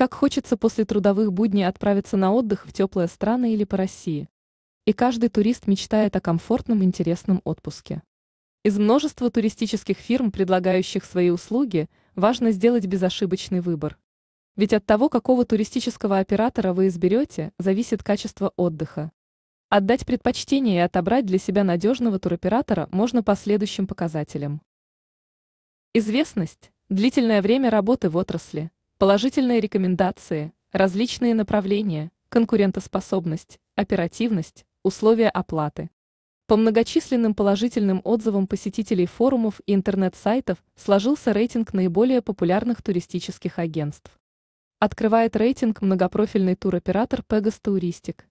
Как хочется после трудовых будней отправиться на отдых в теплые страны или по России. И каждый турист мечтает о комфортном, интересном отпуске. Из множества туристических фирм, предлагающих свои услуги, важно сделать безошибочный выбор. Ведь от того, какого туристического оператора вы изберете, зависит качество отдыха. Отдать предпочтение и отобрать для себя надежного туроператора можно по следующим показателям. Известность, длительное время работы в отрасли, Положительные рекомендации, различные направления, конкурентоспособность, оперативность, условия оплаты. По многочисленным положительным отзывам посетителей форумов и интернет-сайтов сложился рейтинг наиболее популярных туристических агентств. Открывает рейтинг многопрофильный туроператор Pegas Touristic.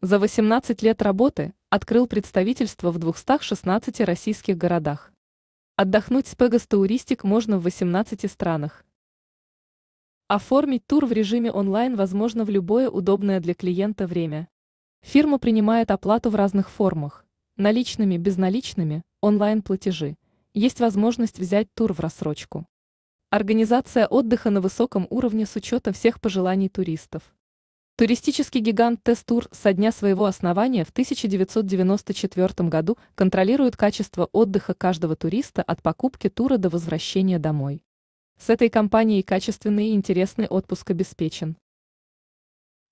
За 18 лет работы открыл представительство в 216 российских городах. Отдохнуть с Pegas Touristic можно в 18 странах – Оформить тур в режиме онлайн возможно в любое удобное для клиента время. Фирма принимает оплату в разных формах – наличными, безналичными, онлайн-платежи. Есть возможность взять тур в рассрочку. Организация отдыха на высоком уровне с учетом всех пожеланий туристов. Туристический гигант Тестур со дня своего основания в 1994 году контролирует качество отдыха каждого туриста от покупки тура до возвращения домой. С этой компанией качественный и интересный отпуск обеспечен.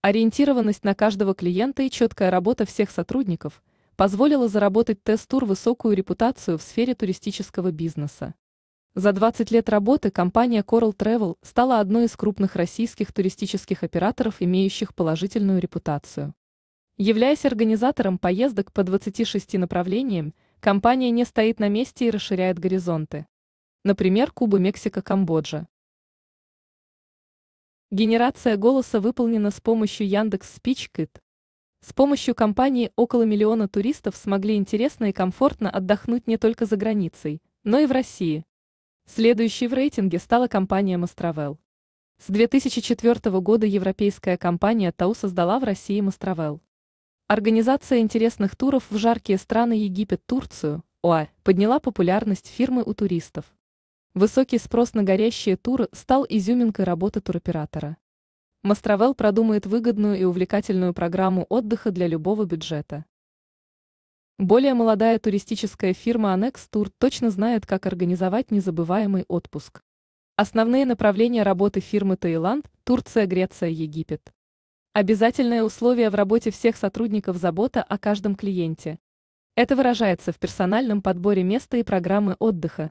Ориентированность на каждого клиента и четкая работа всех сотрудников позволила заработать Тест-Тур высокую репутацию в сфере туристического бизнеса. За 20 лет работы компания Coral Travel стала одной из крупных российских туристических операторов, имеющих положительную репутацию. Являясь организатором поездок по 26 направлениям, компания не стоит на месте и расширяет горизонты например, Куба, Мексика, Камбоджа. Генерация голоса выполнена с помощью Яндекс Спичкит. С помощью компании около миллиона туристов смогли интересно и комфортно отдохнуть не только за границей, но и в России. Следующей в рейтинге стала компания Mastravell. С 2004 года европейская компания ТАУ создала в России Mastravell. Организация интересных туров в жаркие страны Египет, Турцию, ОА, подняла популярность фирмы у туристов. Высокий спрос на горящие туры стал изюминкой работы туроператора. Мастровел продумает выгодную и увлекательную программу отдыха для любого бюджета. Более молодая туристическая фирма Annex Tour точно знает, как организовать незабываемый отпуск. Основные направления работы фирмы Таиланд, Турция, Греция, Египет. Обязательное условие в работе всех сотрудников забота о каждом клиенте. Это выражается в персональном подборе места и программы отдыха,